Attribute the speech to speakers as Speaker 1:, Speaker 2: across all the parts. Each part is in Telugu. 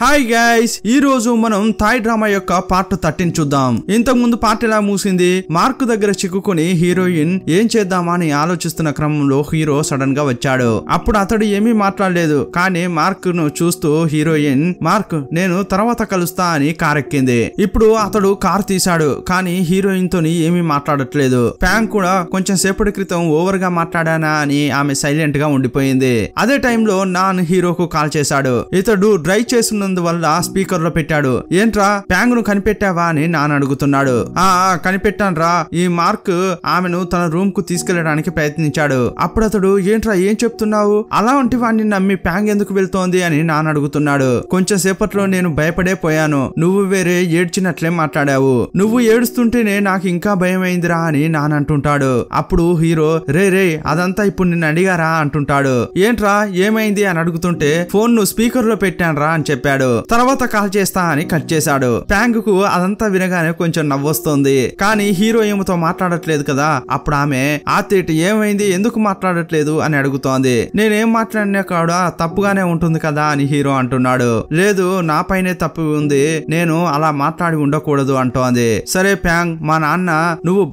Speaker 1: హాయ్ గైస్ ఈ రోజు మనం థాయ్ డ్రామా యొక్క పార్ట్ థర్టీన్ చూద్దాం ఇంతకు ముందు పార్ట్ ఎలా మూసింది మార్క్ దగ్గర చిక్కుకుని హీరోయిన్ ఏం చేద్దామా అని ఆలోచిస్తున్న క్రమంలో హీరో సడన్ గా వచ్చాడు అప్పుడు అతడు ఏమీ మాట్లాడలేదు కానీ మార్క్ ను చూస్తూ హీరోయిన్ మార్క్ నేను తర్వాత కలుస్తా అని కారెక్కింది ఇప్పుడు అతడు కార్ తీశాడు కానీ హీరోయిన్ తోని ఏమీ మాట్లాడట్లేదు ఫ్యాన్ కూడా కొంచెం సేపటి క్రితం ఓవర్ గా మాట్లాడానా అని ఆమె సైలెంట్ గా ఉండిపోయింది అదే టైంలో నాన్ హీరోకు కాల్ చేశాడు ఇతడు డ్రైవ్ చేస్తున్న వల్ల స్పీకర్ లో పెట్టాడు ఏంట్రా ప్యాంగ్ ను కనిపెట్టావా అని నాన్న అడుగుతున్నాడు ఆ కనిపెట్టాన్రా ఈ మార్క్ ఆమెను తన రూమ్ కు తీసుకెళ్లడానికి ప్రయత్నించాడు అప్పుడు అతడు ఏంట్రా ఏం చెప్తున్నావు అలాంటి వాడిని నమ్మి ప్యాంగ్ ఎందుకు వెళ్తోంది అని నాన్న అడుగుతున్నాడు కొంచెం సేపట్లో నేను భయపడే పోయాను నువ్వు వేరే ఏడ్చినట్లే మాట్లాడావు నువ్వు ఏడుస్తుంటేనే నాకు ఇంకా భయం అయిందిరా అని నాన్న అంటుంటాడు అప్పుడు హీరో రే రే అదంతా ఇప్పుడు నిన్ను అడిగారా అంటుంటాడు ఏంట్రా ఏమైంది అని అడుగుతుంటే ఫోన్ ను స్పీకర్ లో పెట్టాను రా అని చెప్పాడు చెప్పాడు తర్వాత కాల్ చేస్తా అని కట్ చేశాడు ప్యాంగ్ కు అదంతా వినగానే కొంచెం నవ్వొస్తుంది కానీ హీరో ఏమితో మాట్లాడట్లేదు కదా అప్పుడు ఆమె ఆతేటి ఏమైంది ఎందుకు మాట్లాడట్లేదు అని అడుగుతోంది నేనేం మాట్లాడినా కాడ తప్పుగానే ఉంటుంది కదా అని హీరో అంటున్నాడు లేదు నా పైనే తప్పు ఉంది నేను అలా మాట్లాడి ఉండకూడదు అంటోంది సరే ప్యాంగ్ మా నాన్న నువ్వు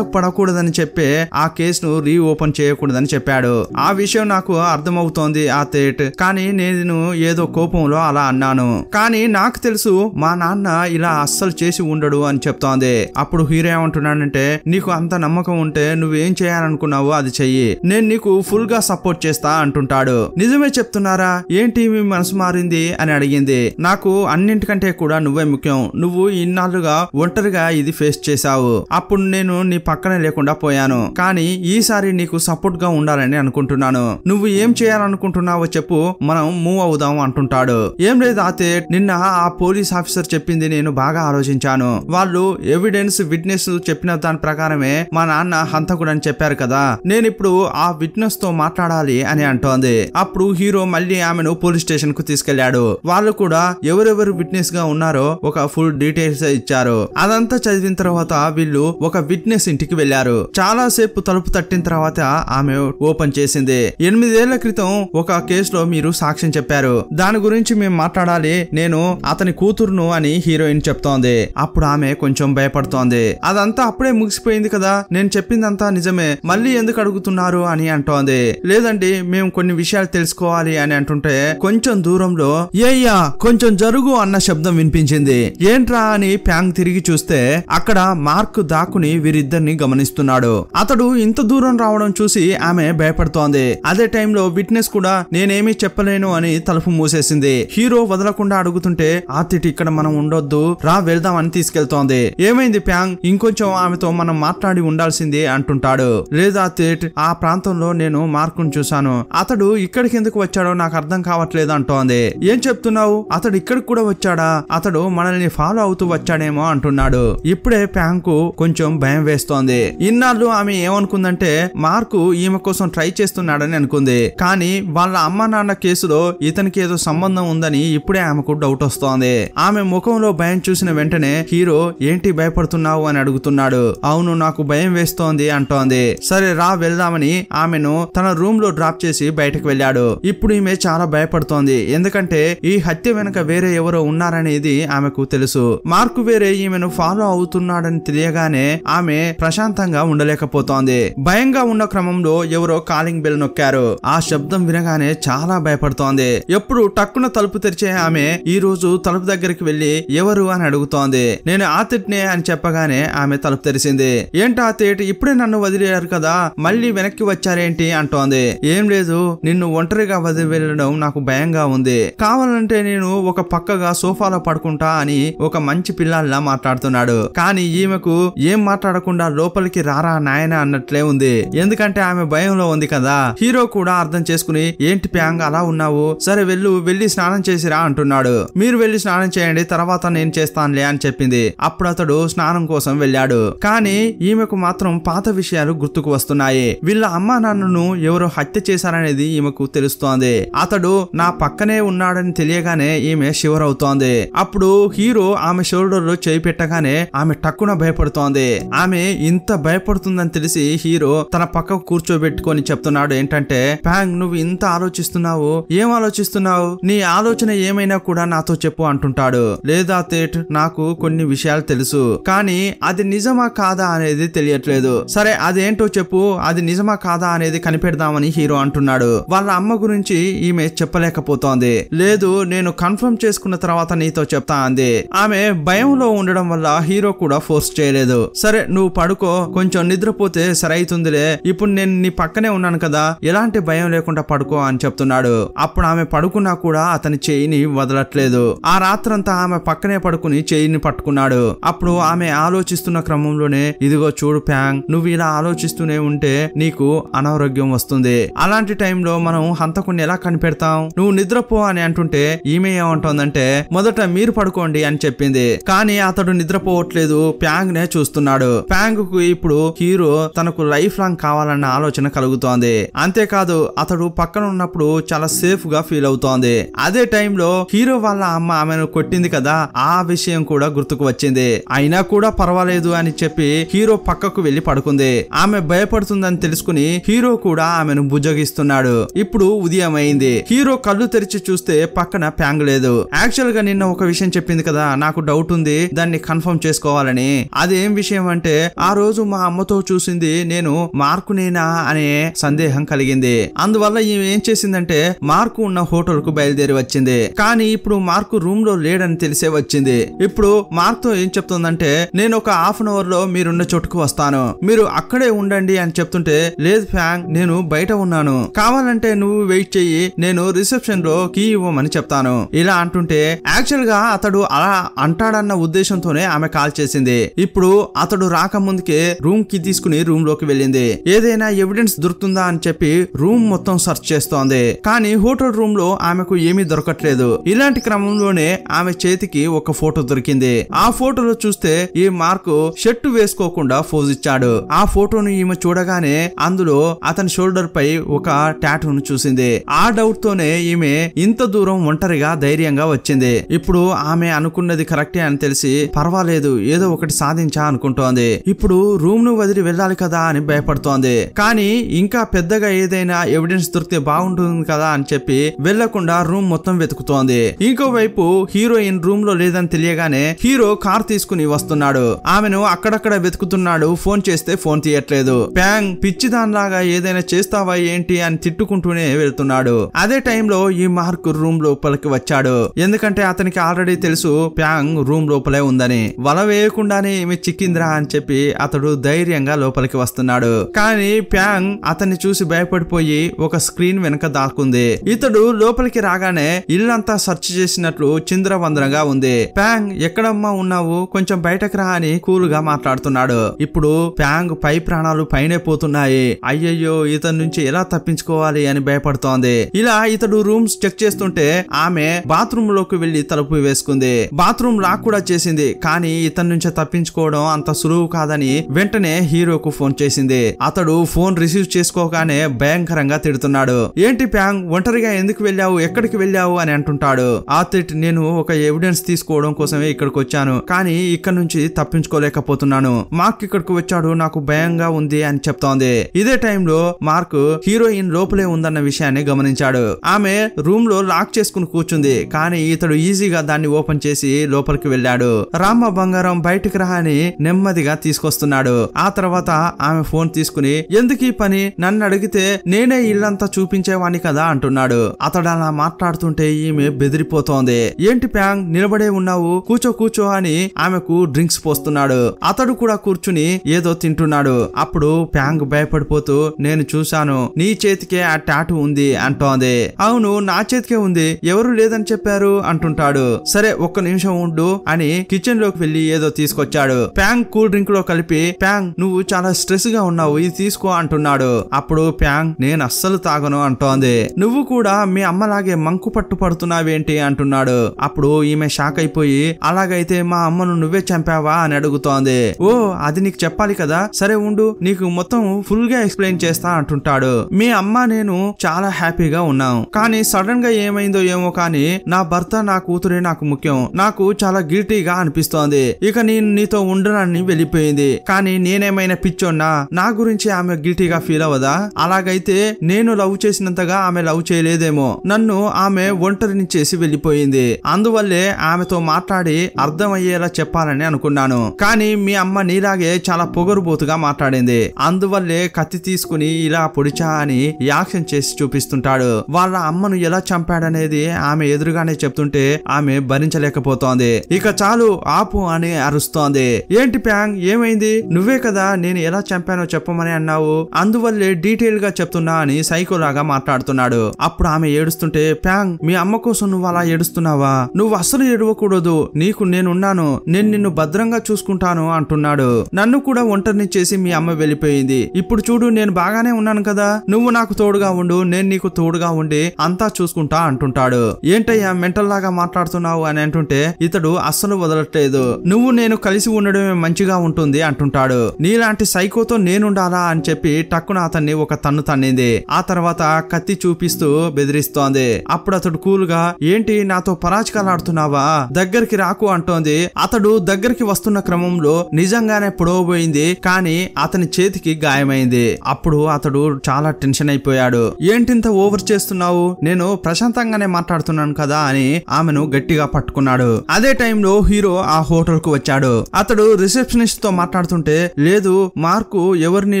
Speaker 1: పడకూడదని చెప్పి ఆ కేసు రీ రీఓపెన్ చేయకూడదని చెప్పాడు ఆ విషయం నాకు అర్థమవుతోంది ఆ తేట్ కానీ నేను ఏదో కోపంలో అలా అన్నాను చేశాను కానీ నాకు తెలుసు మా నాన్న ఇలా అస్సలు చేసి ఉండడు అని చెప్తోంది అప్పుడు హీరో ఏమంటున్నాడంటే నీకు అంత నమ్మకం ఉంటే నువ్వేం చేయాలనుకున్నావో అది చెయ్యి నేను నీకు ఫుల్ గా సపోర్ట్ చేస్తా అంటుంటాడు నిజమే చెప్తున్నారా ఏంటి మీ మనసు మారింది అని అడిగింది నాకు అన్నింటికంటే కూడా నువ్వే ముఖ్యం నువ్వు ఇన్నాళ్ళుగా ఒంటరిగా ఇది ఫేస్ చేశావు అప్పుడు నేను నీ పక్కన లేకుండా పోయాను కానీ ఈసారి నీకు సపోర్ట్ గా ఉండాలని అనుకుంటున్నాను నువ్వు ఏం చేయాలనుకుంటున్నావో చెప్పు మనం మూవ్ అవుదాం అంటుంటాడు ఏం లేదు అయితే నిన్న ఆ పోలీస్ ఆఫీసర్ చెప్పింది నేను బాగా ఆలోచించాను వాళ్ళు ఎవిడెన్స్ విట్నెస్ చెప్పిన దాని ప్రకారమే మా నాన్న హంతకుడు అని చెప్పారు కదా నేను ఇప్పుడు ఆ విట్నెస్ తో మాట్లాడాలి అని అంటోంది అప్పుడు హీరో మళ్ళీ ఆమెను పోలీస్ స్టేషన్ కు తీసుకెళ్లాడు వాళ్ళు కూడా ఎవరెవరు విట్నెస్ గా ఉన్నారో ఒక ఫుల్ డీటెయిల్స్ ఇచ్చారు అదంతా చదివిన తర్వాత వీళ్ళు ఒక విట్నెస్ ఇంటికి వెళ్లారు చాలా సేపు తలుపు తట్టిన తర్వాత ఆమె ఓపెన్ చేసింది ఎనిమిదేళ్ల క్రితం ఒక కేసులో మీరు సాక్ష్యం చెప్పారు దాని గురించి మేము మాట్లాడాలి మాట్లాడి నేను అతని కూతురును అని హీరోయిన్ చెప్తోంది అప్పుడు ఆమె కొంచెం భయపడుతోంది అదంతా అప్పుడే ముగిసిపోయింది కదా నేను చెప్పిందంతా నిజమే మళ్ళీ ఎందుకు అడుగుతున్నారు అని అంటోంది లేదండి మేము కొన్ని విషయాలు తెలుసుకోవాలి అని అంటుంటే కొంచెం దూరంలో ఏయ్యా కొంచెం జరుగు అన్న శబ్దం వినిపించింది ఏంట్రా అని ప్యాంగ్ తిరిగి చూస్తే అక్కడ మార్క్ దాకుని వీరిద్దరిని గమనిస్తున్నాడు అతడు ఇంత దూరం రావడం చూసి ఆమె భయపడుతోంది అదే టైంలో విట్నెస్ కూడా నేనేమీ చెప్పలేను అని తలుపు మూసేసింది హీరో వదల వదలకుండా అడుగుతుంటే ఆతిటి ఇక్కడ మనం ఉండొద్దు రా వెళ్దాం అని తీసుకెళ్తోంది ఏమైంది ప్యాంగ్ ఇంకొంచెం ఆమెతో మనం మాట్లాడి ఉండాల్సింది అంటుంటాడు లేదా తిట్ ఆ ప్రాంతంలో నేను మార్కును చూశాను అతడు ఇక్కడికి ఎందుకు వచ్చాడో నాకు అర్థం కావట్లేదు అంటోంది ఏం చెప్తున్నావు అతడు ఇక్కడికి కూడా వచ్చాడా అతడు మనల్ని ఫాలో అవుతూ వచ్చాడేమో అంటున్నాడు ఇప్పుడే ప్యాంగ్ కు కొంచెం భయం వేస్తోంది ఇన్నాళ్ళు ఆమె ఏమనుకుందంటే మార్కు ఈమె కోసం ట్రై చేస్తున్నాడని అనుకుంది కానీ వాళ్ళ అమ్మ నాన్న కేసులో ఇతనికి ఏదో సంబంధం ఉందని ఇప్పుడు అప్పుడే ఆమెకు డౌట్ వస్తోంది ఆమె ముఖంలో భయం చూసిన వెంటనే హీరో ఏంటి భయపడుతున్నావు అని అడుగుతున్నాడు అవును నాకు భయం వేస్తోంది అంటోంది సరే రా వెళ్దామని ఆమెను తన రూమ్ లో డ్రాప్ చేసి బయటకు వెళ్ళాడు ఇప్పుడు ఈమె చాలా భయపడుతోంది ఎందుకంటే ఈ హత్య వెనుక వేరే ఎవరో ఉన్నారనేది ఆమెకు తెలుసు మార్కు వేరే ఈమెను ఫాలో అవుతున్నాడని తెలియగానే ఆమె ప్రశాంతంగా ఉండలేకపోతోంది భయంగా ఉన్న క్రమంలో ఎవరో కాలింగ్ బెల్ నొక్కారు ఆ శబ్దం వినగానే చాలా భయపడుతోంది ఎప్పుడు టక్కున తలుపు తెరిచే ఆమె ఈ రోజు తలుపు దగ్గరికి వెళ్లి ఎవరు అని అడుగుతోంది నేను ఆతిట్నే అని చెప్పగానే ఆమె తలుపు తెరిసింది ఏంటి ఆతిట్ ఇప్పుడే నన్ను వదిలేయారు కదా మళ్ళీ వెనక్కి వచ్చారేంటి అంటోంది ఏం లేదు నిన్ను ఒంటరిగా వదిలి వెళ్ళడం నాకు భయంగా ఉంది కావాలంటే నేను ఒక పక్కగా సోఫాలో పడుకుంటా అని ఒక మంచి పిల్లల్లా మాట్లాడుతున్నాడు కానీ ఈమెకు ఏం మాట్లాడకుండా లోపలికి రారా నాయన అన్నట్లే ఉంది ఎందుకంటే ఆమె భయంలో ఉంది కదా హీరో కూడా అర్థం చేసుకుని ఏంటి ప్యాంగ్ అలా ఉన్నావు సరే వెళ్ళు వెళ్లి స్నానం చేసిరా అంటున్నాడు మీరు వెళ్ళి స్నానం చేయండి తర్వాత నేను చేస్తానులే అని చెప్పింది అప్పుడు అతడు స్నానం కోసం వెళ్ళాడు కానీ ఈమెకు మాత్రం పాత విషయాలు గుర్తుకు వస్తున్నాయి వీళ్ళ అమ్మ నాన్నను ఎవరు హత్య చేశారనేది ఈమెకు తెలుస్తోంది అతడు నా పక్కనే ఉన్నాడని తెలియగానే ఈమె అవుతోంది అప్పుడు హీరో ఆమె షోల్డర్ లో చేయి పెట్టగానే ఆమె టక్కున భయపడుతోంది ఆమె ఇంత భయపడుతుందని తెలిసి హీరో తన పక్కకు కూర్చోబెట్టుకొని చెప్తున్నాడు ఏంటంటే ప్యాంగ్ నువ్వు ఇంత ఆలోచిస్తున్నావు ఏం ఆలోచిస్తున్నావు నీ ఆలోచన ఏమైనా ఏమైనా కూడా నాతో చెప్పు అంటుంటాడు లేదా తేట్ నాకు కొన్ని విషయాలు తెలుసు కానీ అది నిజమా కాదా అనేది తెలియట్లేదు సరే అదేంటో చెప్పు అది నిజమా కాదా అనేది కనిపెడదామని హీరో అంటున్నాడు వాళ్ళ అమ్మ గురించి ఈమె చెప్పలేకపోతోంది లేదు నేను కన్ఫర్మ్ చేసుకున్న తర్వాత నీతో చెప్తా అంది ఆమె భయంలో ఉండడం వల్ల హీరో కూడా ఫోర్స్ చేయలేదు సరే నువ్వు పడుకో కొంచెం నిద్రపోతే సరైతుందిలే ఇప్పుడు నేను నీ పక్కనే ఉన్నాను కదా ఎలాంటి భయం లేకుండా పడుకో అని చెప్తున్నాడు అప్పుడు ఆమె పడుకున్నా కూడా అతని చేయిని వదలట్లేదు ఆ రాత్రంతా ఆమె పక్కనే పడుకుని చేయిని పట్టుకున్నాడు అప్పుడు ఆమె ఆలోచిస్తున్న క్రమంలోనే ఇదిగో చూడు ప్యాంగ్ నువ్వు ఇలా ఆలోచిస్తూనే ఉంటే నీకు అనారోగ్యం వస్తుంది అలాంటి టైంలో మనం హంతకుని ఎలా కనిపెడతాం నువ్వు నిద్రపో అని అంటుంటే ఈమె ఏమంటోందంటే మొదట మీరు పడుకోండి అని చెప్పింది కానీ అతడు నిద్రపోవట్లేదు ప్యాంగ్ నే చూస్తున్నాడు ప్యాంగ్ కు ఇప్పుడు హీరో తనకు లైఫ్ లాంగ్ కావాలన్న ఆలోచన కలుగుతోంది అంతేకాదు అతడు పక్కన ఉన్నప్పుడు చాలా సేఫ్ గా ఫీల్ అవుతోంది అదే టైంలో హీరో వాళ్ళ అమ్మ ఆమెను కొట్టింది కదా ఆ విషయం కూడా గుర్తుకు వచ్చింది అయినా కూడా పర్వాలేదు అని చెప్పి హీరో పక్కకు వెళ్లి పడుకుంది ఆమె భయపడుతుందని తెలుసుకుని హీరో కూడా ఆమెను భుజగిస్తున్నాడు ఇప్పుడు ఉదయం అయింది హీరో కళ్ళు తెరిచి చూస్తే పక్కన ప్యాంగ్ లేదు యాక్చువల్ గా నిన్న ఒక విషయం చెప్పింది కదా నాకు డౌట్ ఉంది దాన్ని కన్ఫర్మ్ చేసుకోవాలని అదేం విషయం అంటే ఆ రోజు మా అమ్మతో చూసింది నేను మార్కునేనా అనే సందేహం కలిగింది అందువల్ల ఈమె ఏం చేసిందంటే మార్కు ఉన్న హోటల్ కు బయలుదేరి వచ్చింది కానీ కానీ ఇప్పుడు మార్క్ రూమ్ లో లేడని తెలిసే వచ్చింది ఇప్పుడు మార్క్ తో ఏం చెప్తుందంటే నేను ఒక హాఫ్ అన్ అవర్ లో మీరున్న చోటుకు వస్తాను మీరు అక్కడే ఉండండి అని చెప్తుంటే లేదు ఫ్యాంగ్ నేను బయట ఉన్నాను కావాలంటే నువ్వు వెయిట్ చెయ్యి నేను రిసెప్షన్ లో కీ ఇవ్వమని చెప్తాను ఇలా అంటుంటే యాక్చువల్ గా అతడు అలా అంటాడన్న ఉద్దేశంతోనే ఆమె కాల్ చేసింది ఇప్పుడు అతడు రాకముందుకే రూమ్ కి తీసుకుని రూమ్ లోకి వెళ్ళింది ఏదైనా ఎవిడెన్స్ దొరుకుతుందా అని చెప్పి రూమ్ మొత్తం సెర్చ్ చేస్తోంది కానీ హోటల్ రూమ్ లో ఆమెకు ఏమీ దొరకట్లేదు ఇలాంటి క్రమంలోనే ఆమె చేతికి ఒక ఫోటో దొరికింది ఆ ఫోటోలో చూస్తే ఈ మార్క్ షర్టు వేసుకోకుండా ఫోజ్ ఇచ్చాడు ఆ ఫోటోను ఈమె చూడగానే అందులో అతని షోల్డర్ పై ఒక టాటూను చూసింది ఆ డౌట్ తోనే ఈమె ఇంత దూరం ఒంటరిగా ధైర్యంగా వచ్చింది ఇప్పుడు ఆమె అనుకున్నది కరెక్టే అని తెలిసి పర్వాలేదు ఏదో ఒకటి సాధించా అనుకుంటోంది ఇప్పుడు రూమ్ ను వదిలి వెళ్ళాలి కదా అని భయపడుతోంది కానీ ఇంకా పెద్దగా ఏదైనా ఎవిడెన్స్ దొరికితే బాగుంటుంది కదా అని చెప్పి వెళ్లకుండా రూమ్ మొత్తం వెతుకుతోంది ఇంకో ఇంకోవైపు హీరోయిన్ రూమ్ లో లేదని తెలియగానే హీరో కార్ తీసుకుని వస్తున్నాడు ఆమెను అక్కడక్కడ వెతుకుతున్నాడు ఫోన్ చేస్తే ఫోన్ తీయట్లేదు ప్యాంగ్ లాగా ఏదైనా చేస్తావా ఏంటి అని తిట్టుకుంటూనే వెళ్తున్నాడు అదే టైంలో ఈ మార్క్ రూమ్ లోపలికి వచ్చాడు ఎందుకంటే అతనికి ఆల్రెడీ తెలుసు ప్యాంగ్ రూమ్ లోపలే ఉందని వల వేయకుండానే ఏమి చిక్కిందిరా అని చెప్పి అతడు ధైర్యంగా లోపలికి వస్తున్నాడు కానీ ప్యాంగ్ అతన్ని చూసి భయపడిపోయి ఒక స్క్రీన్ వెనక దాక్కుంది ఇతడు లోపలికి రాగానే ఇల్లంతా సర్చ్ చేసినట్లు చింద్రవందనగా ఉంది ప్యాంగ్ ఎక్కడమ్మా ఉన్నావు కొంచెం బయటకు రా అని కూల్ గా మాట్లాడుతున్నాడు ఇప్పుడు ప్యాంగ్ పై ప్రాణాలు పైనే పోతున్నాయి అయ్యయ్యో ఇతని నుంచి ఎలా తప్పించుకోవాలి అని భయపడుతోంది ఇలా ఇతడు రూమ్స్ చెక్ చేస్తుంటే ఆమె బాత్రూమ్ లోకి వెళ్లి తలుపు వేసుకుంది బాత్రూమ్ లాక్ కూడా చేసింది కానీ ఇతని నుంచి తప్పించుకోవడం అంత సులువు కాదని వెంటనే హీరోకు ఫోన్ చేసింది అతడు ఫోన్ రిసీవ్ చేసుకోగానే భయంకరంగా తిడుతున్నాడు ఏంటి ప్యాంగ్ ఒంటరిగా ఎందుకు వెళ్ళావు ఎక్కడికి వెళ్ళావు అని అంటుంటాడు ఉంటాడు ఆతిట్ నేను ఒక ఎవిడెన్స్ తీసుకోవడం కోసమే ఇక్కడికి వచ్చాను కానీ ఇక్కడ నుంచి తప్పించుకోలేకపోతున్నాను మార్క్ ఇక్కడికి వచ్చాడు నాకు భయంగా ఉంది అని చెప్తోంది ఇదే టైంలో మార్క్ హీరోయిన్ లోపలే ఉందన్న విషయాన్ని గమనించాడు ఆమె రూమ్ లో లాక్ చేసుకుని కూర్చుంది కానీ ఇతడు ఈజీగా దాన్ని ఓపెన్ చేసి లోపలికి వెళ్ళాడు రామ బంగారం రా అని నెమ్మదిగా తీసుకొస్తున్నాడు ఆ తర్వాత ఆమె ఫోన్ తీసుకుని ఎందుకు ఈ పని నన్ను అడిగితే నేనే ఇల్లంతా చూపించేవాణ్ణి కదా అంటున్నాడు అతడు అలా మాట్లాడుతుంటే ఈమె బెదిరిపోతోంది ఏంటి ప్యాంగ్ నిలబడే ఉన్నావు కూర్చో కూర్చో అని ఆమెకు డ్రింక్స్ పోస్తున్నాడు అతడు కూడా కూర్చుని ఏదో తింటున్నాడు అప్పుడు ప్యాంగ్ భయపడిపోతూ నేను చూశాను నీ చేతికే ఆ టాటు ఉంది అంటోంది అవును నా చేతికే ఉంది ఎవరు లేదని చెప్పారు అంటుంటాడు సరే ఒక్క నిమిషం ఉండు అని కిచెన్ లోకి వెళ్లి ఏదో తీసుకొచ్చాడు ప్యాంగ్ కూల్ డ్రింక్ లో కలిపి ప్యాంగ్ నువ్వు చాలా స్ట్రెస్ గా ఉన్నావు ఇది తీసుకో అంటున్నాడు అప్పుడు ప్యాంగ్ నేను అస్సలు తాగను అంటోంది నువ్వు కూడా మీ అమ్మలాగే మంకు పట్టు పడుతున్నావు చేస్తున్నావేంటి అంటున్నాడు అప్పుడు ఈమె షాక్ అయిపోయి అలాగైతే మా అమ్మను నువ్వే చంపావా అని అడుగుతోంది ఓ అది నీకు చెప్పాలి కదా సరే ఉండు నీకు మొత్తం ఫుల్ గా ఎక్స్ప్లెయిన్ చేస్తా అంటుంటాడు మీ అమ్మ నేను చాలా హ్యాపీగా ఉన్నాం కానీ సడన్ గా ఏమైందో ఏమో కానీ నా భర్త నా కూతురే నాకు ముఖ్యం నాకు చాలా గిల్టీగా అనిపిస్తోంది ఇక నేను నీతో ఉండనని వెళ్ళిపోయింది కానీ నేనేమైనా పిచ్చోన్నా నా గురించి ఆమె గిల్టీగా ఫీల్ అవ్వదా అలాగైతే నేను లవ్ చేసినంతగా ఆమె లవ్ చేయలేదేమో నన్ను ఆమె ఒంటరి నుంచి చేసి వెళ్ళిపోయింది అందువల్లే ఆమెతో మాట్లాడి అర్థమయ్యేలా చెప్పాలని అనుకున్నాను కానీ మీ అమ్మ నీలాగే చాలా పొగరుబోతుగా మాట్లాడింది అందువల్లే కత్తి తీసుకుని ఇలా పొడిచా అని యాక్షన్ చేసి చూపిస్తుంటాడు వాళ్ళ అమ్మను ఎలా చంపాడనేది ఆమె ఎదురుగానే చెప్తుంటే ఆమె భరించలేకపోతోంది ఇక చాలు ఆపు అని అరుస్తోంది ఏంటి ప్యాంగ్ ఏమైంది నువ్వే కదా నేను ఎలా చంపానో చెప్పమని అన్నావు అందువల్లే డీటెయిల్ గా చెప్తున్నా అని సైకోలాగా మాట్లాడుతున్నాడు అప్పుడు ఆమె ఏడుస్తుంటే ప్యాంగ్ మీ అమ్మ కోసం కోసం నువ్వు అలా ఏడుస్తున్నావా నువ్వు అసలు ఏడవకూడదు నీకు నేనున్నాను నేను నిన్ను భద్రంగా చూసుకుంటాను అంటున్నాడు నన్ను కూడా ఒంటరిని చేసి మీ అమ్మ వెళ్ళిపోయింది ఇప్పుడు చూడు నేను బాగానే ఉన్నాను కదా నువ్వు నాకు తోడుగా ఉండు నేను నీకు తోడుగా ఉండి అంతా చూసుకుంటా అంటుంటాడు ఏంటయ్యా మెంటల్ లాగా మాట్లాడుతున్నావు అని అంటుంటే ఇతడు అస్సలు వదలట్లేదు నువ్వు నేను కలిసి ఉండడమే మంచిగా ఉంటుంది అంటుంటాడు నీలాంటి సైకోతో నేనుండాలా అని చెప్పి టక్కున అతన్ని ఒక తన్ను తన్నింది ఆ తర్వాత కత్తి చూపిస్తూ బెదిరిస్తోంది అప్పుడు అతడు కూల్ గా ఏంటి నాతో పరాచికాలు ఆడుతున్నావా దగ్గరికి రాకు అంటోంది అతడు దగ్గరికి వస్తున్న క్రమంలో నిజంగానే పొడవబోయింది కానీ అతని చేతికి గాయమైంది అప్పుడు అతడు చాలా టెన్షన్ అయిపోయాడు ఏంటింత ఓవర్ చేస్తున్నావు నేను ప్రశాంతంగానే మాట్లాడుతున్నాను కదా అని ఆమెను గట్టిగా పట్టుకున్నాడు అదే టైంలో హీరో ఆ హోటల్ కు వచ్చాడు అతడు రిసెప్షనిస్ట్ తో మాట్లాడుతుంటే లేదు మార్కు ఎవరిని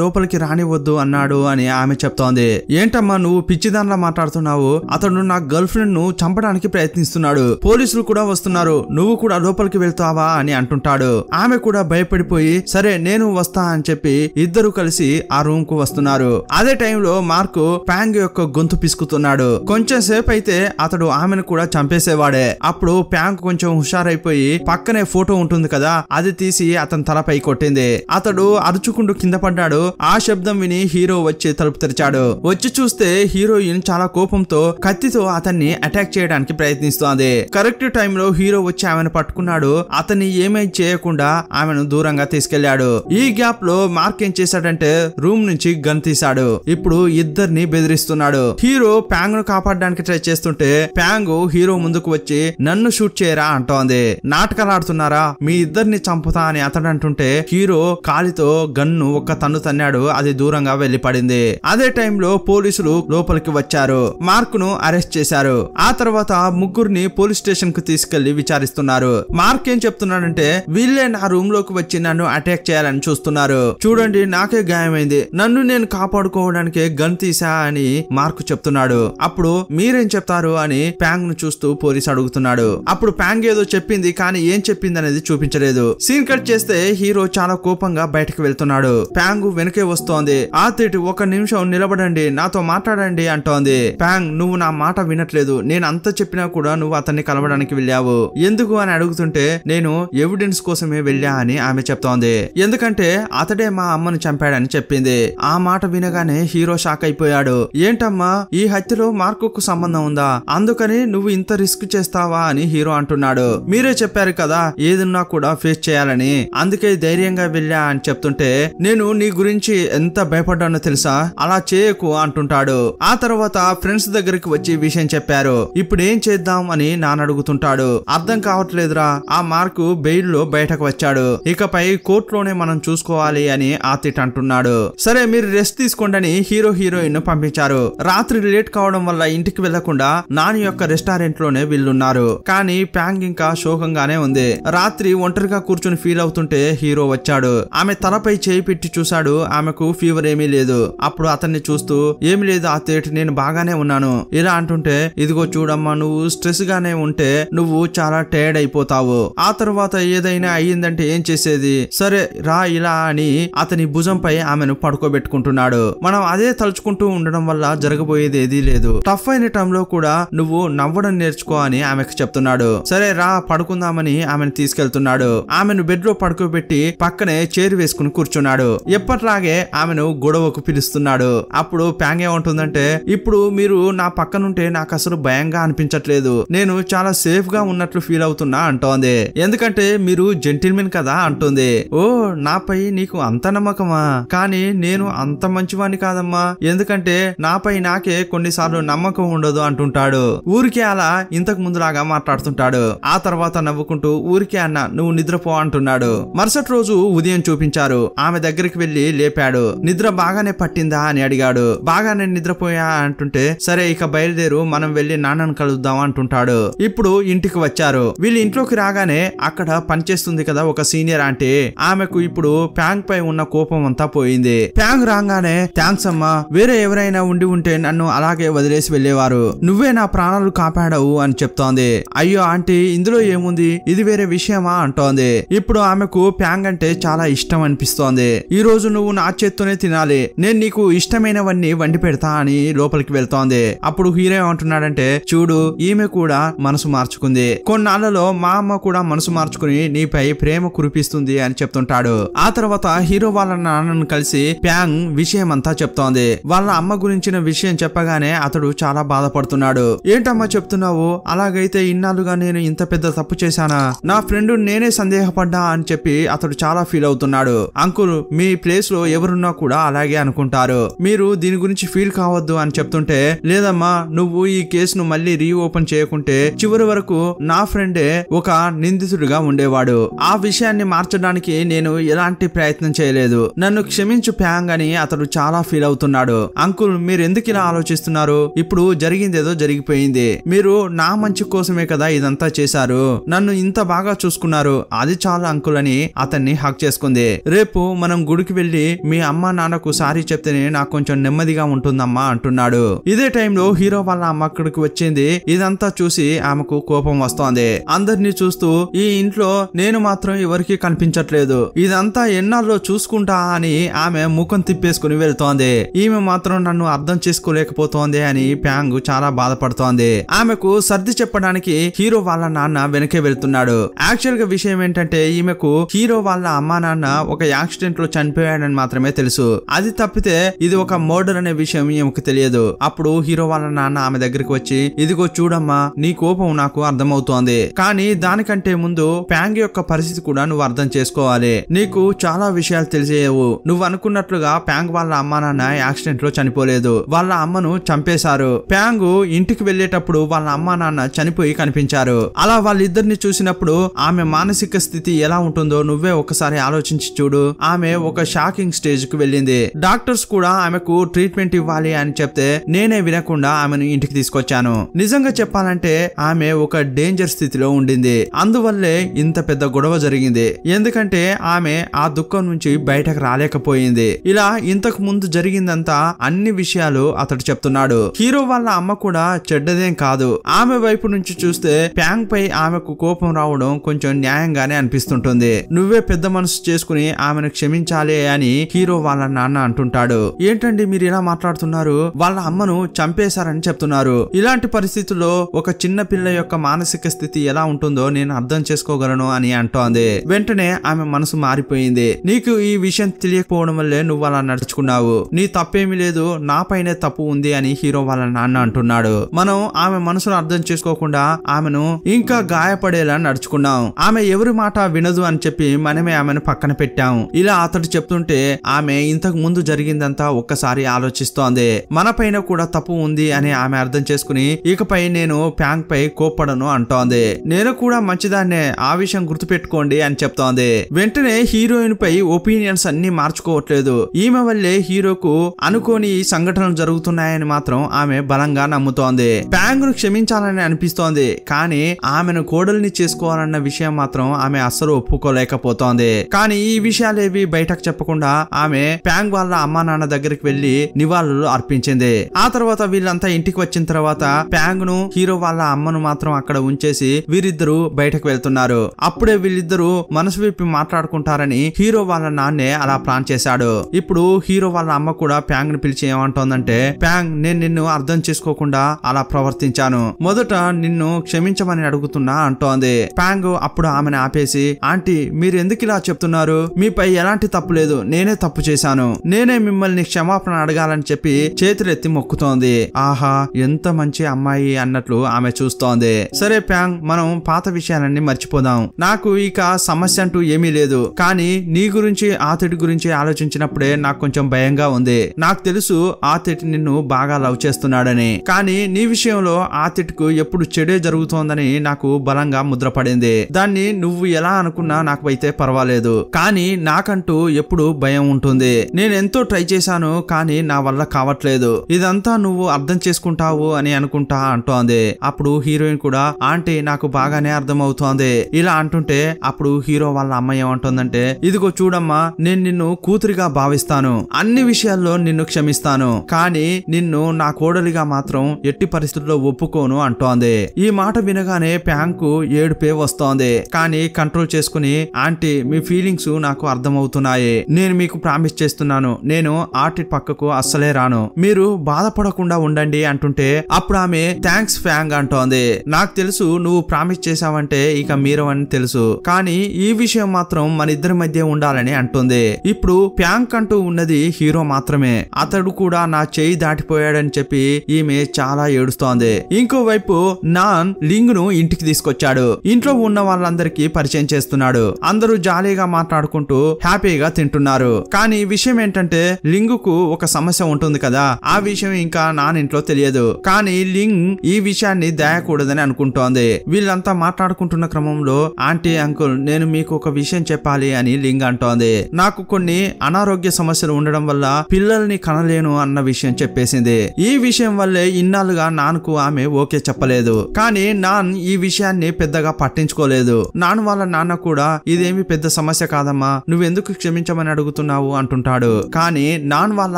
Speaker 1: లోపలికి రానివద్దు అన్నాడు అని ఆమె చెప్తోంది ఏంటమ్మా నువ్వు పిచ్చిదాన్లా మాట్లాడుతున్నావు అతడు నా గర్ల్ ఫ్రెండ్ ను చంపడానికి ప్రయత్నిస్తున్నాడు పోలీసులు కూడా వస్తున్నారు నువ్వు కూడా లోపలికి వెళ్తావా అని అంటుంటాడు ఆమె కూడా భయపడిపోయి సరే నేను వస్తా అని చెప్పి ఇద్దరు కలిసి ఆ రూమ్ కు వస్తున్నారు అదే టైంలో మార్కు ప్యాంగ్ యొక్క గొంతు పిసుకుతున్నాడు కొంచెం సేపు అయితే అతడు ఆమెను కూడా చంపేసేవాడే అప్పుడు ప్యాంగ్ కొంచెం హుషారైపోయి పక్కనే ఫోటో ఉంటుంది కదా అది తీసి అతని తలపై కొట్టింది అతడు అరుచుకుంటూ కింద పడ్డాడు ఆ శబ్దం విని హీరో వచ్చి తలుపు తెరిచాడు వచ్చి చూస్తే హీరోయిన్ చాలా కోపంతో కత్తితో అతన్ని అటాక్ చేయడానికి ప్రయత్నిస్తోంది కరెక్ట్ లో హీరో వచ్చి ఆమెను పట్టుకున్నాడు అతన్ని ఏమై చేయకుండా ఆమెను దూరంగా తీసుకెళ్లాడు ఈ గ్యాప్ లో మార్క్ ఏం చేశాడంటే రూమ్ నుంచి గన్ తీశాడు ఇప్పుడు ఇద్దరిని బెదిరిస్తున్నాడు హీరో ప్యాంగ్ ను కాపాడడానికి ట్రై చేస్తుంటే ప్యాంగ్ హీరో ముందుకు వచ్చి నన్ను షూట్ చేయరా అంటోంది నాటకాలాడుతున్నారా మీ ఇద్దరిని చంపుతా అని అతడు అంటుంటే హీరో కాలితో గన్ను ఒక్క తన్ను తన్నాడు అది దూరంగా వెళ్లి పడింది అదే టైంలో పోలీసులు లోపలికి వచ్చారు మార్క్ ను అరెస్ట్ చేశారు ఆ తర్వాత ముగ్గురిని పోలీస్ స్టేషన్ కు తీసుకెళ్లి విచారిస్తున్నారు మార్క్ ఏం చెప్తున్నాడంటే వీళ్ళే నా రూమ్ లోకి వచ్చి నన్ను అటాక్ చేయాలని చూస్తున్నారు చూడండి నాకే గాయమైంది నన్ను నేను కాపాడుకోవడానికి గన్ తీసా అని మార్క్ చెప్తున్నాడు అప్పుడు మీరేం చెప్తారు అని ప్యాంగ్ ను చూస్తూ పోలీస్ అడుగుతున్నాడు అప్పుడు ప్యాంగ్ ఏదో చెప్పింది కానీ ఏం చెప్పింది అనేది చూపించలేదు సీన్ కట్ చేస్తే హీరో చాలా కోపంగా బయటకు వెళ్తున్నాడు ప్యాంగ్ వెనకే వస్తోంది ఆతిటి ఒక నిమిషం నిలబడండి నాతో మాట్లాడండి అంటోంది ప్యాంగ్ నువ్వు నా మాట వినట్లేదు నేను అంత చెప్పినా కూడా నువ్వు అతన్ని కలవడానికి వెళ్ళావు ఎందుకు అని అడుగుతుంటే నేను ఎవిడెన్స్ కోసమే వెళ్ళా అని ఆమె చెప్తోంది ఎందుకంటే అతడే మా అమ్మను చంపాడని చెప్పింది ఆ మాట వినగానే హీరో షాక్ అయిపోయాడు ఏంటమ్మా ఈ హత్యలో మార్కుకు సంబంధం ఉందా అందుకని నువ్వు ఇంత రిస్క్ చేస్తావా అని హీరో అంటున్నాడు మీరే చెప్పారు కదా ఏదున్నా కూడా ఫేస్ చేయాలని అందుకే ధైర్యంగా వెళ్ళా అని చెప్తుంటే నేను నీ గురించి ఎంత భయపడ్డానో తెలుసా అలా చేయకు అంటుంటాడు ఆ తర్వాత ఫ్రెండ్స్ దగ్గరికి వచ్చి విషయం చెప్పారు ఇప్పుడు ఏం చేద్దాం అని నాన్న అడుగుతుంటాడు అర్థం కావట్లేదురా ఆ మార్కు బెయిల్ లో బయటకు వచ్చాడు ఇకపై కోర్టులోనే మనం చూసుకోవాలి అని ఆతిట్ అంటున్నాడు సరే మీరు రెస్ట్ తీసుకోండి హీరో హీరోయిన్ పంపించారు రాత్రి లేట్ కావడం వల్ల ఇంటికి వెళ్లకుండా నాని యొక్క రెస్టారెంట్ లోనే వీళ్ళున్నారు కానీ ప్యాంగ్ ఇంకా శోకంగానే ఉంది రాత్రి ఒంటరిగా కూర్చుని ఫీల్ అవుతుంటే హీరో వచ్చాడు ఆమె తలపై చేయి పెట్టి చూశాడు ఆమెకు ఫీవర్ ఏమీ లేదు అప్పుడు అతన్ని చూస్తూ ఏమి లేదు ఆ తేటి నేను బాగానే ఉన్నాను ఇలా అంటుంటే ఇదిగో చూడ కాదమ్మా నువ్వు స్ట్రెస్ గానే ఉంటే నువ్వు చాలా టైర్డ్ అయిపోతావు ఆ తర్వాత ఏదైనా అయ్యిందంటే ఏం చేసేది సరే రా ఇలా అని అతని భుజంపై ఆమెను పడుకోబెట్టుకుంటున్నాడు మనం అదే తలుచుకుంటూ ఉండడం వల్ల జరగబోయేది ఏదీ లేదు టఫ్ అయిన టైంలో కూడా నువ్వు నవ్వడం నేర్చుకో అని ఆమెకు చెప్తున్నాడు సరే రా పడుకుందామని ఆమెను తీసుకెళ్తున్నాడు ఆమెను బెడ్ లో పడుకోబెట్టి పక్కనే చేరు వేసుకుని కూర్చున్నాడు ఎప్పట్లాగే ఆమెను గొడవకు పిలుస్తున్నాడు అప్పుడు ప్యాంగ్ ఏమంటుందంటే ఇప్పుడు మీరు నా పక్కనుంటే నాకు అసలు భయంగా అనిపించట్లేదు నేను చాలా సేఫ్ గా ఉన్నట్లు ఫీల్ అవుతున్నా అంటోంది ఎందుకంటే మీరు జెంటిల్మెన్ కదా అంటుంది ఓ నాపై నీకు అంత నమ్మకమా కానీ నేను అంత మంచివాణ్ణి కాదమ్మా ఎందుకంటే నాపై నాకే కొన్నిసార్లు నమ్మకం ఉండదు అంటుంటాడు ఊరికే అలా ఇంతకు ముందులాగా మాట్లాడుతుంటాడు ఆ తర్వాత నవ్వుకుంటూ ఊరికే అన్న నువ్వు నిద్రపో అంటున్నాడు మరుసటి రోజు ఉదయం చూపించారు ఆమె దగ్గరికి వెళ్లి లేపాడు నిద్ర బాగానే పట్టిందా అని అడిగాడు బాగానే నిద్రపోయా అంటుంటే సరే ఇక బయలుదేరు మనం వెళ్లి నాన్నను కలుద్దాం అంటుంటాడు ఇప్పుడు ఇంటికి వచ్చారు వీళ్ళు ఇంట్లోకి రాగానే అక్కడ పనిచేస్తుంది కదా ఒక సీనియర్ ఆంటీ ఆమెకు ఇప్పుడు ప్యాంగ్ పై ఉన్న కోపం అంతా పోయింది ప్యాంగ్ రాగానే థ్యాంక్స్ అమ్మా వేరే ఎవరైనా ఉండి ఉంటే నన్ను అలాగే వదిలేసి వెళ్లేవారు నువ్వే నా ప్రాణాలు కాపాడవు అని చెప్తోంది అయ్యో ఆంటీ ఇందులో ఏముంది ఇది వేరే విషయమా అంటోంది ఇప్పుడు ఆమెకు ప్యాంగ్ అంటే చాలా ఇష్టం అనిపిస్తోంది ఈ రోజు నువ్వు నా చేత్తోనే తినాలి నేను నీకు ఇష్టమైనవన్నీ వండి పెడతా అని లోపలికి వెళ్తోంది అప్పుడు హీరో ఏమంటున్నాడంటే చూడు ఈమె కూడా మనసు మార్చుకుంది కొన్నాళ్లలో మా అమ్మ కూడా మనసు మార్చుకుని నీపై ప్రేమ కురిపిస్తుంది అని చెప్తుంటాడు ఆ తర్వాత హీరో వాళ్ళ నాన్నను కలిసి ప్యాంగ్ విషయం అంతా చెప్తోంది వాళ్ళ అమ్మ గురించిన విషయం చెప్పగానే అతడు చాలా బాధపడుతున్నాడు ఏంటమ్మా చెప్తున్నావు అలాగైతే ఇన్నాళ్ళుగా నేను ఇంత పెద్ద తప్పు చేశానా నా ఫ్రెండ్ నేనే సందేహపడ్డా అని చెప్పి అతడు చాలా ఫీల్ అవుతున్నాడు అంకుల్ మీ ప్లేస్ లో ఎవరున్నా కూడా అలాగే అనుకుంటారు మీరు దీని గురించి ఫీల్ కావద్దు అని చెప్తుంటే లేదమ్మా నువ్వు ఈ కేసును మళ్ళీ మళ్ళీ రీఓపెన్ చేయకుంటే చివరి వరకు నా ఫ్రెండే ఒక నిందితుడిగా ఉండేవాడు ఆ విషయాన్ని మార్చడానికి నేను ఎలాంటి ప్రయత్నం చేయలేదు నన్ను క్షమించు ప్యాంగ్ అని అతడు చాలా ఫీల్ అవుతున్నాడు అంకుల్ మీరు ఎందుకు ఇలా ఆలోచిస్తున్నారు ఇప్పుడు జరిగిందేదో జరిగిపోయింది మీరు నా మంచి కోసమే కదా ఇదంతా చేశారు నన్ను ఇంత బాగా చూసుకున్నారు అది చాలా అంకుల్ అని అతన్ని హక్ చేసుకుంది రేపు మనం గుడికి వెళ్లి మీ అమ్మ నాన్నకు సారీ చెప్తేనే నాకు కొంచెం నెమ్మదిగా ఉంటుందమ్మా అంటున్నాడు ఇదే టైంలో హీరో వాళ్ళ అమ్మ అక్కడికి వచ్చింది జరిగింది ఇదంతా చూసి ఆమెకు కోపం వస్తోంది అందరినీ చూస్తూ ఈ ఇంట్లో నేను మాత్రం ఎవరికి కనిపించట్లేదు ఇదంతా ఎన్నాళ్ళు చూసుకుంటా అని ఆమె ముఖం తిప్పేసుకుని వెళ్తోంది ఈమె మాత్రం నన్ను అర్థం చేసుకోలేకపోతోంది అని ప్యాంగ్ చాలా బాధపడుతోంది ఆమెకు సర్ది చెప్పడానికి హీరో వాళ్ళ నాన్న వెనకే వెళ్తున్నాడు యాక్చువల్ గా విషయం ఏంటంటే ఈమెకు హీరో వాళ్ళ అమ్మా నాన్న ఒక యాక్సిడెంట్ లో చనిపోయాడని మాత్రమే తెలుసు అది తప్పితే ఇది ఒక మర్డర్ అనే విషయం ఈమెకు తెలియదు అప్పుడు హీరో వాళ్ళ నాన్న ఆమె దగ్గరికి వచ్చి ఇదిగో చూడమ్మా నీ కోపం నాకు అర్థమవుతోంది కానీ దానికంటే ముందు ప్యాంగ్ యొక్క పరిస్థితి కూడా నువ్వు అర్థం చేసుకోవాలి నీకు చాలా విషయాలు తెలిసేయవు నువ్వు అనుకున్నట్లుగా ప్యాంగ్ వాళ్ళ అమ్మ నాన్న యాక్సిడెంట్ లో చనిపోలేదు వాళ్ళ అమ్మను చంపేశారు ప్యాంగ్ ఇంటికి వెళ్లేటప్పుడు వాళ్ళ అమ్మా నాన్న చనిపోయి కనిపించారు అలా వాళ్ళిద్దరిని చూసినప్పుడు ఆమె మానసిక స్థితి ఎలా ఉంటుందో నువ్వే ఒకసారి ఆలోచించి చూడు ఆమె ఒక షాకింగ్ స్టేజ్ కు వెళ్ళింది డాక్టర్స్ కూడా ఆమెకు ట్రీట్మెంట్ ఇవ్వాలి అని చెప్తే నేనే వినకుండా ఆమెను ఇంటికి తీసుకొచ్చాను నిజంగా చెప్పాలంటే ఆమె ఒక డేంజర్ స్థితిలో ఉండింది అందువల్లే ఇంత పెద్ద గొడవ జరిగింది ఎందుకంటే ఆమె ఆ దుఃఖం నుంచి బయటకు రాలేకపోయింది ఇలా ఇంతకు ముందు జరిగిందంతా అన్ని విషయాలు అతడు చెప్తున్నాడు హీరో వాళ్ళ అమ్మ కూడా చెడ్డదేం కాదు ఆమె వైపు నుంచి చూస్తే ప్యాంగ్ పై ఆమెకు కోపం రావడం కొంచెం న్యాయంగానే అనిపిస్తుంటుంది నువ్వే పెద్ద మనసు చేసుకుని ఆమెను క్షమించాలి అని హీరో వాళ్ళ నాన్న అంటుంటాడు ఏంటండి మీరు ఇలా మాట్లాడుతున్నారు వాళ్ళ అమ్మను చంపేశారని చెప్తున్నారు ఇలాంటి పరిస్థితి పరిస్థితుల్లో ఒక చిన్న పిల్ల యొక్క మానసిక స్థితి ఎలా ఉంటుందో నేను అర్థం చేసుకోగలను అని అంటోంది వెంటనే ఆమె మనసు మారిపోయింది నీకు ఈ విషయం తెలియకపోవడం వల్లే నువ్వు అలా నడుచుకున్నావు నీ తప్పేమి లేదు నా పైనే తప్పు ఉంది అని హీరో వాళ్ళ నాన్న అంటున్నాడు మనం ఆమె మనసును అర్థం చేసుకోకుండా ఆమెను ఇంకా గాయపడేలా నడుచుకున్నాం ఆమె ఎవరి మాట వినదు అని చెప్పి మనమే ఆమెను పక్కన పెట్టాం ఇలా అతడు చెప్తుంటే ఆమె ఇంతకు ముందు జరిగిందంతా ఒక్కసారి ఆలోచిస్తోంది మన పైన కూడా తప్పు ఉంది అని ఆమె అర్థం చేసుకుని ఇకపై నేను ప్యాంక్ పై కోప్పడను అంటోంది నేను కూడా మంచిదాన్నే ఆ విషయం గుర్తుపెట్టుకోండి అని చెప్తోంది వెంటనే హీరోయిన్ పై ఒపీనియన్స్ అన్ని మార్చుకోవట్లేదు ఈమె వల్లే హీరోకు అనుకోని సంఘటనలు జరుగుతున్నాయని మాత్రం ఆమె బలంగా నమ్ముతోంది ప్యాంగ్ ను క్షమించాలని అనిపిస్తోంది కానీ ఆమెను కోడల్ని చేసుకోవాలన్న విషయం మాత్రం ఆమె అస్సలు ఒప్పుకోలేకపోతోంది కానీ ఈ విషయాలేవి బయటకు చెప్పకుండా ఆమె ప్యాంగ్ వాళ్ళ అమ్మా నాన్న దగ్గరికి వెళ్లి నివాళులు అర్పించింది ఆ తర్వాత వీళ్ళంతా ఇంటికి వచ్చిన తర్వాత ప్యాంగ్ ట్యాంగ్ ను హీరో వాళ్ళ అమ్మను మాత్రం అక్కడ ఉంచేసి వీరిద్దరు బయటకు వెళ్తున్నారు అప్పుడే వీళ్ళిద్దరూ మనసు విప్పి మాట్లాడుకుంటారని హీరో వాళ్ళ నాన్నే అలా ప్లాన్ చేశాడు ఇప్పుడు హీరో వాళ్ళ అమ్మ కూడా ప్యాంగ్ ని పిలిచి ఏమంటోందంటే ప్యాంగ్ నేను నిన్ను అర్థం చేసుకోకుండా అలా ప్రవర్తించాను మొదట నిన్ను క్షమించమని అడుగుతున్నా అంటోంది ప్యాంగ్ అప్పుడు ఆమెను ఆపేసి ఆంటీ మీరు ఎందుకు ఇలా చెప్తున్నారు మీపై ఎలాంటి తప్పు లేదు నేనే తప్పు చేశాను నేనే మిమ్మల్ని క్షమాపణ అడగాలని చెప్పి చేతులెత్తి మొక్కుతోంది ఆహా ఎంత మంచి అమ్మ అమ్మాయి అన్నట్లు ఆమె చూస్తోంది సరే ప్యాంగ్ మనం పాత విషయాలన్నీ మర్చిపోదాం నాకు ఇక సమస్య అంటూ ఏమీ లేదు కానీ నీ గురించి ఆతడి గురించి ఆలోచించినప్పుడే నాకు కొంచెం భయంగా ఉంది నాకు తెలుసు ఆతడి నిన్ను బాగా లవ్ చేస్తున్నాడని కానీ నీ విషయంలో ఆతడికు ఎప్పుడు చెడే జరుగుతోందని నాకు బలంగా ముద్రపడింది దాన్ని నువ్వు ఎలా అనుకున్నా నాకు అయితే పర్వాలేదు కానీ నాకంటూ ఎప్పుడు భయం ఉంటుంది నేను ఎంతో ట్రై చేశాను కానీ నా వల్ల కావట్లేదు ఇదంతా నువ్వు అర్థం చేసుకుంటావు అని అనుకుంటా అనుకుంటా అంటోంది అప్పుడు హీరోయిన్ కూడా ఆంటీ నాకు బాగానే అర్థమవుతోంది ఇలా అంటుంటే అప్పుడు హీరో వాళ్ళ అమ్మ ఏమంటుందంటే ఇదిగో చూడమ్మా నేను నిన్ను కూతురిగా భావిస్తాను అన్ని విషయాల్లో నిన్ను క్షమిస్తాను కానీ నిన్ను నా కోడలిగా మాత్రం ఎట్టి పరిస్థితుల్లో ఒప్పుకోను అంటోంది ఈ మాట వినగానే ప్యాంకు ఏడుపే వస్తోంది కానీ కంట్రోల్ చేసుకుని ఆంటీ మీ ఫీలింగ్స్ నాకు అర్థమవుతున్నాయి నేను మీకు ప్రామిస్ చేస్తున్నాను నేను ఆర్టి పక్కకు అస్సలే రాను మీరు బాధపడకుండా ఉండండి అంటుంటే అప్పుడు ఆమె థ్యాంక్స్ ఫ్యాంగ్ అంటోంది నాకు తెలుసు నువ్వు ప్రామిస్ చేశావంటే ఇక మీరు అని తెలుసు కానీ ఈ విషయం మాత్రం మన ఇద్దరి మధ్య ఉండాలని అంటుంది ఇప్పుడు ప్యాంక్ అంటూ ఉన్నది హీరో మాత్రమే అతడు కూడా నా చేయి దాటిపోయాడని చెప్పి ఈమె చాలా ఏడుస్తోంది ఇంకోవైపు నాన్ లింగ్ ను ఇంటికి తీసుకొచ్చాడు ఇంట్లో ఉన్న వాళ్ళందరికీ పరిచయం చేస్తున్నాడు అందరూ జాలీగా మాట్లాడుకుంటూ హ్యాపీగా తింటున్నారు కానీ విషయం ఏంటంటే లింగుకు ఒక సమస్య ఉంటుంది కదా ఆ విషయం ఇంకా నాన్ ఇంట్లో తెలియదు కానీ లింగ్ ఈ విషయాన్ని దాయకూడదని అనుకుంటోంది వీళ్ళంతా మాట్లాడుకుంటున్న క్రమంలో ఆంటీ అంకుల్ నేను మీకు ఒక విషయం చెప్పాలి అని లింగ్ అంటోంది నాకు కొన్ని అనారోగ్య సమస్యలు ఉండడం వల్ల పిల్లల్ని కనలేను అన్న విషయం చెప్పేసింది ఈ విషయం వల్లే ఇన్నాళ్ళుగా నాన్కు ఆమె ఓకే చెప్పలేదు కానీ నాన్ ఈ విషయాన్ని పెద్దగా పట్టించుకోలేదు నాన్ వాళ్ళ నాన్న కూడా ఇదేమి పెద్ద సమస్య కాదమ్మా నువ్వెందుకు క్షమించమని అడుగుతున్నావు అంటుంటాడు కానీ నాన్ వాళ్ళ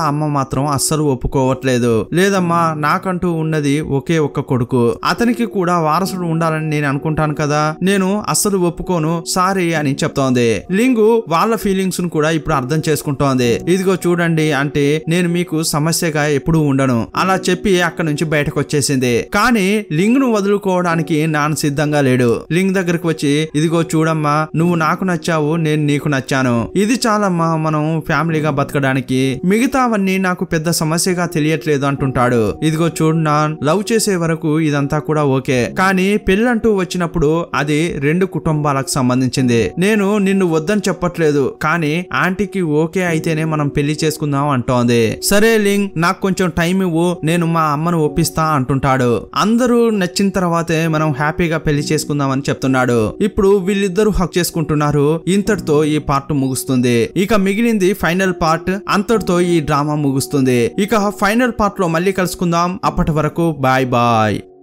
Speaker 1: అమ్మ మాత్రం అస్సలు ఒప్పుకోవట్లేదు లేదమ్మా నాకంటూ ఉన్నది ఒక ఒకే ఒక్క కొడుకు అతనికి కూడా వారసుడు ఉండాలని నేను అనుకుంటాను కదా నేను అస్సలు ఒప్పుకోను సారీ అని చెప్తోంది లింగు వాళ్ళ ఫీలింగ్స్ ను కూడా ఇప్పుడు అర్థం చేసుకుంటోంది ఇదిగో చూడండి అంటే నేను మీకు సమస్యగా ఎప్పుడూ ఉండను అలా చెప్పి అక్కడ నుంచి బయటకు వచ్చేసింది కానీ లింగ్ ను వదులుకోవడానికి నాన్న సిద్ధంగా లేడు లింగ్ దగ్గరకు వచ్చి ఇదిగో చూడమ్మా నువ్వు నాకు నచ్చావు నేను నీకు నచ్చాను ఇది చాలమ్మా మనం ఫ్యామిలీగా బతకడానికి మిగతావన్నీ నాకు పెద్ద సమస్యగా తెలియట్లేదు అంటుంటాడు ఇదిగో చూడు నాన్ లవ్ చేసి చేసే వరకు ఇదంతా కూడా ఓకే కానీ పెళ్ళంటూ వచ్చినప్పుడు అది రెండు కుటుంబాలకు సంబంధించింది నేను నిన్ను వద్దని చెప్పట్లేదు కానీ ఆంటీకి ఓకే అయితేనే మనం పెళ్లి చేసుకుందాం అంటోంది సరే లింగ్ నాకు కొంచెం టైం ఇవ్వు నేను మా అమ్మను ఒప్పిస్తా అంటుంటాడు అందరూ నచ్చిన తర్వాతే మనం హ్యాపీగా పెళ్లి చేసుకుందాం అని చెప్తున్నాడు ఇప్పుడు వీళ్ళిద్దరూ హక్ చేసుకుంటున్నారు ఇంతటితో ఈ పార్ట్ ముగుస్తుంది ఇక మిగిలింది ఫైనల్ పార్ట్ అంతటితో ఈ డ్రామా ముగుస్తుంది ఇక ఫైనల్ పార్ట్ లో మళ్ళీ కలుసుకుందాం అప్పటి వరకు బాయ్ บาย